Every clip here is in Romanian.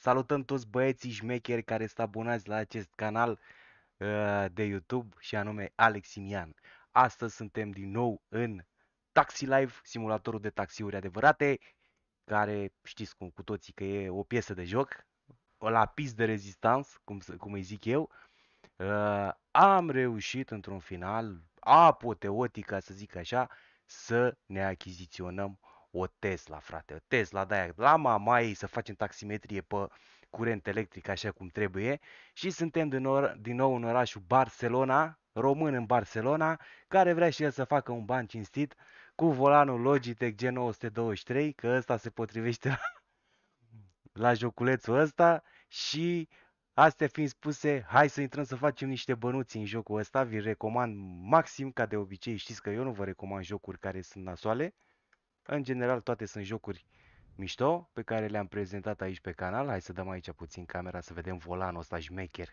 Salutăm toți băieții șmecheri care sunt abonați la acest canal uh, de YouTube și anume Alex Simian. Astăzi suntem din nou în Taxi Live, simulatorul de taxiuri adevărate, care știți cum cu toții că e o piesă de joc, o lapis de rezistanță, cum, cum îi zic eu. Uh, am reușit într-un final apoteotic, ca să zic așa, să ne achiziționăm o Tesla, frate, o Tesla de aia, la mama ei să facem taximetrie pe curent electric așa cum trebuie și suntem din, or- din nou în orașul Barcelona, român în Barcelona, care vrea și el să facă un ban cinstit cu volanul Logitech G923, că ăsta se potrivește la, la joculețul ăsta și Astea fiind spuse, hai să intrăm să facem niște bănuți în jocul ăsta. Vi recomand maxim, ca de obicei știți că eu nu vă recomand jocuri care sunt nasoale. În general, toate sunt jocuri mișto pe care le-am prezentat aici pe canal. Hai să dăm aici puțin camera să vedem volanul ăsta șmecher.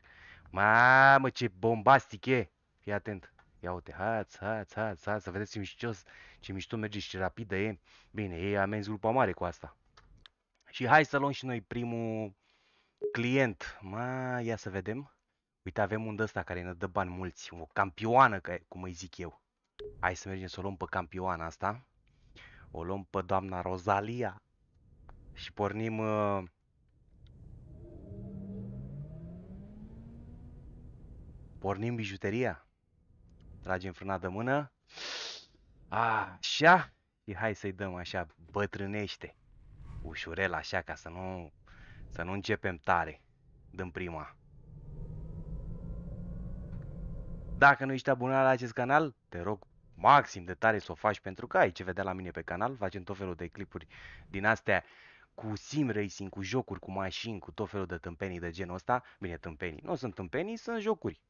Mamă, ce bombastic e! Fii atent! Ia uite, hați, hați, hați, hați, să vedeți ce mișto, ce mișto merge și ce rapidă e. Bine, e amenzi grupa mare cu asta. Și hai să luăm și noi primul client. Ma, ia să vedem. Uite, avem un ăsta care ne dă bani mulți. O campioană, cum îi zic eu. Hai să mergem să o luăm pe campioana asta o luăm pe doamna Rozalia și pornim uh, pornim bijuteria. Tragem frâna de mână. Ah, așa. Și hai să-i dăm așa, bătrânește. Ușurel așa, ca să nu, să nu începem tare. Dăm prima. Dacă nu ești abonat la acest canal, te rog maxim de tare să o faci pentru că ai ce vedea la mine pe canal, facem tot felul de clipuri din astea cu sim racing, cu jocuri, cu mașini, cu tot felul de tâmpenii de genul ăsta. Bine, tâmpenii. Nu sunt tâmpenii, sunt jocuri.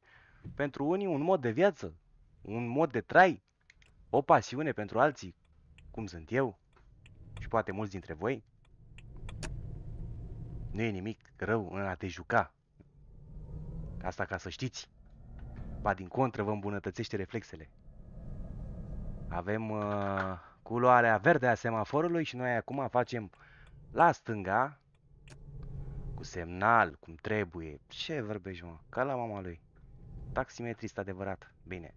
Pentru unii un mod de viață, un mod de trai, o pasiune pentru alții, cum sunt eu și poate mulți dintre voi. Nu e nimic rău în a te juca. Asta ca să știți. Ba din contră vă îmbunătățește reflexele. Avem uh, culoarea verde a semaforului și noi acum facem la stânga cu semnal, cum trebuie. Ce vorbești, mă? Ca la mama lui. Taximetrist adevărat. Bine.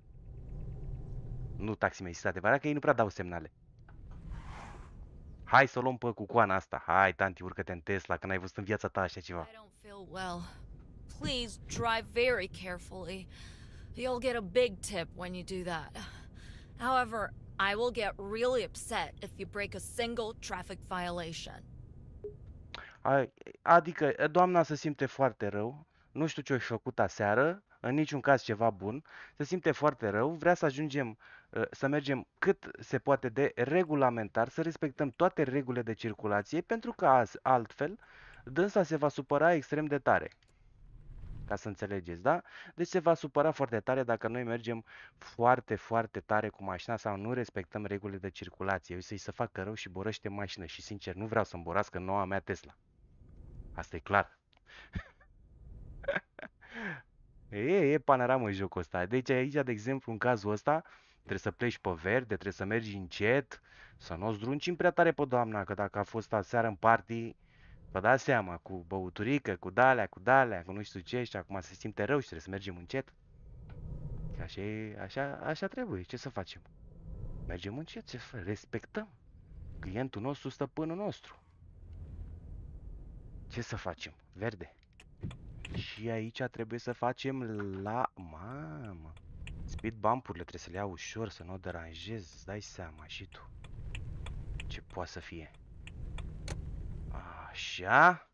Nu taximetrist adevărat, că ei nu prea dau semnale. Hai să o luăm pe cucoana asta. Hai, tanti, urcă-te în Tesla, că n-ai văzut în viața ta așa ceva. Please drive very carefully. You'll get a big tip when you do that. However, I will get really upset if you break a single traffic violation. Adică, doamna se simte foarte rău, nu știu ce-o-și făcut aseară, în niciun caz ceva bun, se simte foarte rău, vrea să ajungem să mergem cât se poate de regulamentar, să respectăm toate regulile de circulație, pentru că altfel dânsa se va supăra extrem de tare ca să înțelegeți, da? Deci se va supăra foarte tare dacă noi mergem foarte, foarte tare cu mașina sau nu respectăm regulile de circulație. Eu să-i să facă rău și borăște mașină și sincer nu vreau să-mi borască noua mea Tesla. Asta e clar. e, e panorama în jocul ăsta. Deci aici, de exemplu, în cazul ăsta, trebuie să pleci pe verde, trebuie să mergi încet, să nu o prea tare pe doamna, că dacă a fost aseară în party, Vă dați seama, cu băuturică, cu dalea, cu dalea, cu nu știu ce și acum se simte rău și trebuie să mergem încet. așa, așa, așa trebuie, ce să facem? Mergem încet, ce să respectăm clientul nostru, stăpânul nostru. Ce să facem? Verde. Și aici trebuie să facem la... Mamă! Speed bump trebuie să le iau ușor, să nu o deranjez, dai seama și tu. Ce poate să fie. Așa.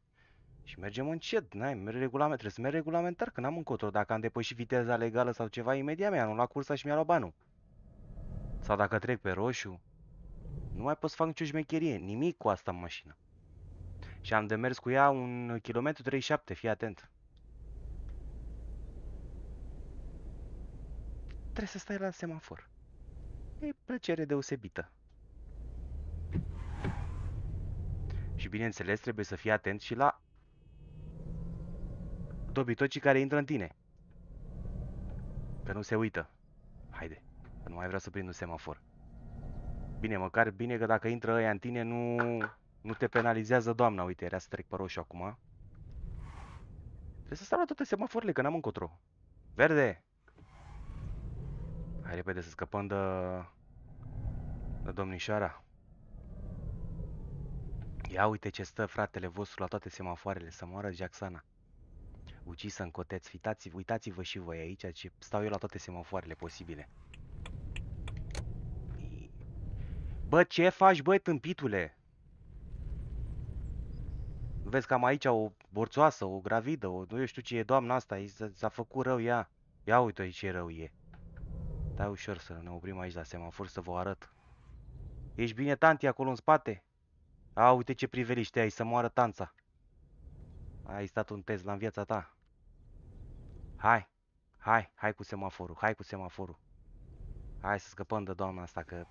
Și mergem încet, n-ai, merg regulament, trebuie să merg regulamentar, că n-am încotro. Dacă am depășit viteza legală sau ceva, imediat mi-a luat cursa și mi-a luat banul. Sau dacă trec pe roșu, nu mai pot să fac nicio șmecherie, nimic cu asta în mașină. Și am de mers cu ea un kilometru 37, fii atent. Trebuie să stai la semafor. E plăcere deosebită. și bineînțeles trebuie să fii atent și la dobitocii care intră în tine. Că nu se uită. Haide, că nu mai vreau să prind un semafor. Bine, măcar bine că dacă intră ăia în tine nu, nu te penalizează doamna. Uite, era să trec pe roșu acum. Trebuie să stau la toate semaforile, că n-am încotro. Verde! Hai repede să scăpăm de... de domnișoara. Ia uite ce stă fratele vostru la toate semafoarele, să moară Jacksana. Ucisă în coteț, fitați, uitați-vă și voi aici, ce stau eu la toate semafoarele posibile. Bă, ce faci, bă, tâmpitule? Vezi, cam aici o borțoasă, o gravidă, o, nu eu știu ce e doamna asta, s-a făcut rău ea. Ia uite ce rău e. Dai ușor să ne oprim aici la semafor să vă arăt. Ești bine, tanti, acolo în spate? A, uite ce priveliște ai, să moară tanța. Ai stat un test la viața ta. Hai, hai, hai cu semaforul, hai cu semaforul. Hai să scăpăm de doamna asta, că...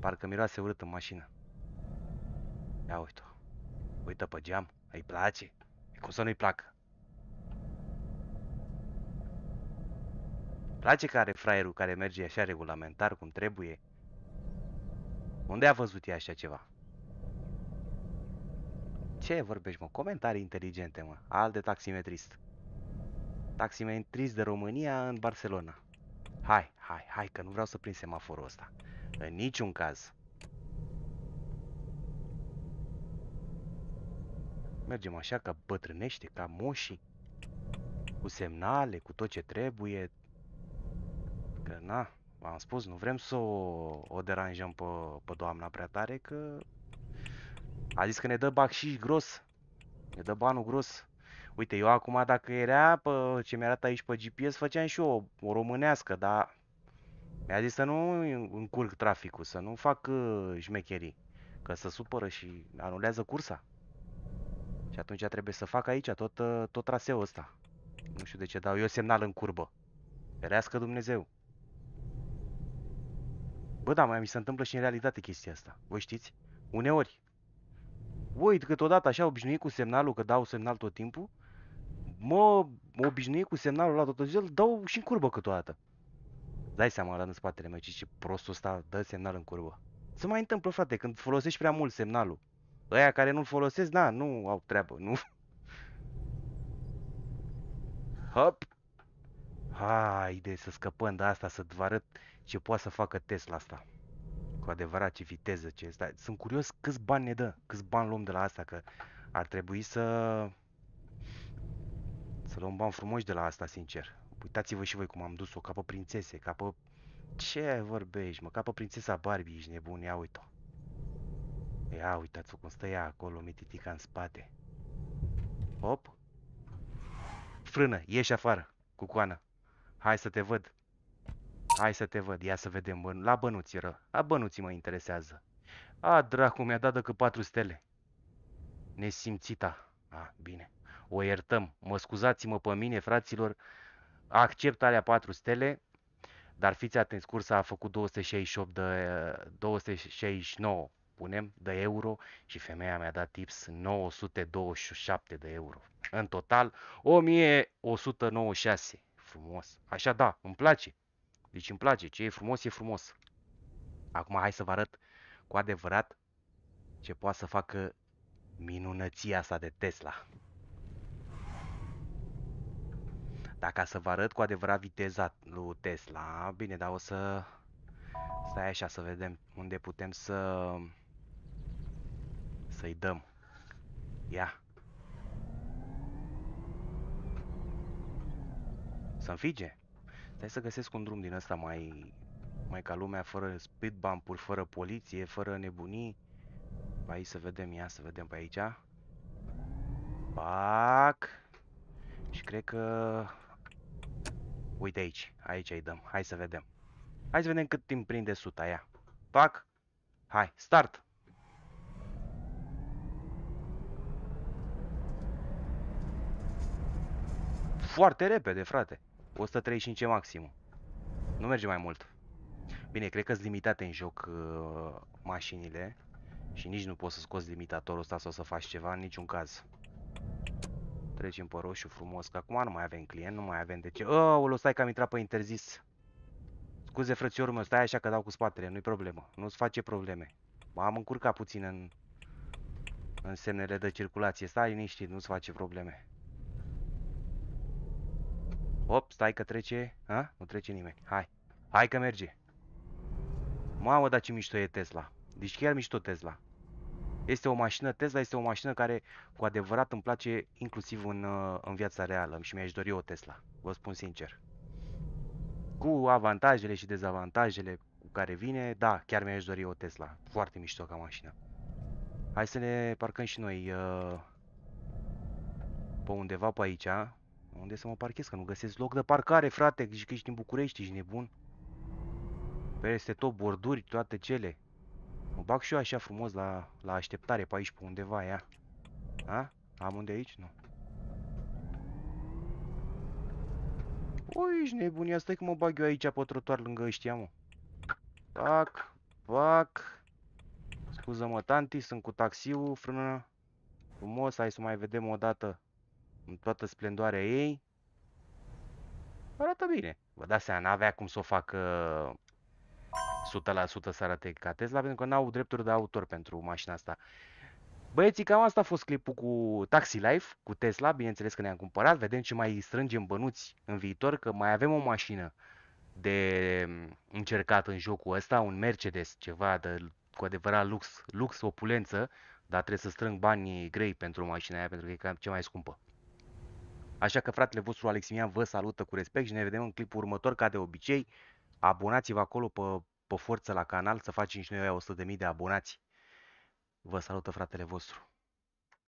Parcă miroase urât în mașină. Ia uite-o. Uită pe geam, îi place. E cum să nu-i placă? Place care fraierul care merge așa regulamentar cum trebuie, unde a văzut ea așa ceva? Ce vorbești, mă? Comentarii inteligente, mă. Al de taximetrist. Taximetrist de România în Barcelona. Hai, hai, hai, că nu vreau să prind semaforul ăsta. În niciun caz. Mergem așa ca bătrânește, ca moșii. Cu semnale, cu tot ce trebuie. Că na v-am spus, nu vrem să o, o deranjăm pe, pe doamna prea tare, că a zis că ne dă bacșiș gros, ne dă banul gros. Uite, eu acum dacă era pe ce mi arată aici pe GPS, făceam și eu o, o românească, dar mi-a zis să nu încurc traficul, să nu fac uh, șmecherii, că se supără și anulează cursa. Și atunci trebuie să fac aici tot, uh, tot traseul ăsta. Nu știu de ce dau eu semnal în curbă. Ferească Dumnezeu. Bă, da, mai mi se întâmplă și în realitate chestia asta. Vă știți? Uneori. că câteodată așa obișnuit cu semnalul, că dau semnal tot timpul, mă obișnuit cu semnalul la tot zilul, dau și în curbă câteodată. Dai seama la în spatele meu, ce prostul ăsta dă semnal în curbă. Se mai întâmplă, frate, când folosești prea mult semnalul. Aia care nu-l folosesc, da, nu au treabă, nu. Hop, Haide să scăpăm de asta, să vă arăt ce poate să facă Tesla asta. Cu adevărat, ce viteză, ce este. Sunt curios câți bani ne dă, câți bani luăm de la asta, că ar trebui să... Să luăm bani frumoși de la asta, sincer. Uitați-vă și voi cum am dus-o, capă prințese, capă... Ce vorbești, mă? capă prințesa Barbie, ești nebun, ia uite-o. Ia uitați-o cum stă ea acolo, mititica în spate. Hop. Frână, ieși afară, cu coană. Hai să te văd. Hai să te văd, ia să vedem bă, la bănuții ră. La bănuții mă interesează. A, dracu, mi-a dat decât patru stele. Nesimțita. A, bine. O iertăm. Mă scuzați-mă pe mine, fraților. Accept alea patru stele, dar fiți atenți, cursa a făcut 268 de 269, punem, de euro și femeia mi-a dat tips 927 de euro. În total 1196 frumos. Așa da, îmi place. Deci îmi place. Ce e frumos, e frumos. Acum hai să vă arăt cu adevărat ce poate să facă minunăția asta de Tesla. Dacă să vă arăt cu adevărat viteza lui Tesla, bine, dar o să... Stai așa să vedem unde putem să... Să-i dăm. Ia. să înfige. Stai să găsesc un drum din ăsta mai, mai ca lumea, fără speed bump uri fără poliție, fără nebunii. Aici să vedem, ia să vedem pe aici. Pac! Și cred că... Uite aici, aici îi dăm, hai să vedem. Hai să vedem cât timp prinde suta aia. Pac! Hai, start! Foarte repede, frate. 135 maxim. Nu merge mai mult. Bine, cred că sunt limitate în joc uh, mașinile și nici nu poți să scoți limitatorul ăsta sau să faci ceva în niciun caz. Trecem pe roșu frumos, că acum nu mai avem client, nu mai avem de ce. Aoleu, stai că am intrat pe interzis. Scuze frățiorul meu, stai așa că dau cu spatele, nu-i problemă, nu-ți face probleme. M-am încurcat puțin în, în semnele de circulație, stai liniștit, nu-ți face probleme. Hop, stai că trece. A? Nu trece nimeni. Hai. Hai că merge. Mamă, dar ce mișto e Tesla. Deci chiar mișto Tesla. Este o mașină, Tesla este o mașină care cu adevărat îmi place inclusiv în, uh, în viața reală și mi-aș dori o Tesla, vă spun sincer. Cu avantajele și dezavantajele cu care vine, da, chiar mi-aș dori o Tesla. Foarte mișto ca mașină. Hai să ne parcăm și noi uh, pe undeva pe aici, unde să mă parchez? Că nu găsesc loc de parcare, frate. Și că ești din București, ești nebun. Peste tot borduri, toate cele. Mă bag și eu așa frumos la, la așteptare pe aici, pe undeva, ia. A? Am unde aici? Nu. Ui, ești ia stai că mă bag eu aici pe trotuar lângă ăștia, mă. Pac, pac. Scuză-mă, tanti, sunt cu taxiul, frână. Frumos, hai să mai vedem o dată în toată splendoarea ei, arată bine. Vă dați seama, n-avea cum să o facă 100% să arate ca Tesla, pentru că n-au drepturi de autor pentru mașina asta. Băieții, cam asta a fost clipul cu Taxi Life, cu Tesla, bineînțeles că ne-am cumpărat, vedem ce mai strângem bănuți în viitor, că mai avem o mașină de încercat în jocul ăsta, un Mercedes, ceva de cu adevărat lux, lux, opulență, dar trebuie să strâng banii grei pentru mașina aia, pentru că e cam cea mai scumpă. Așa că fratele vostru Aleximian vă salută cu respect și ne vedem în clipul următor ca de obicei. Abonați-vă acolo pe, pe forță la canal să facem și noi 100.000 de abonați. Vă salută fratele vostru.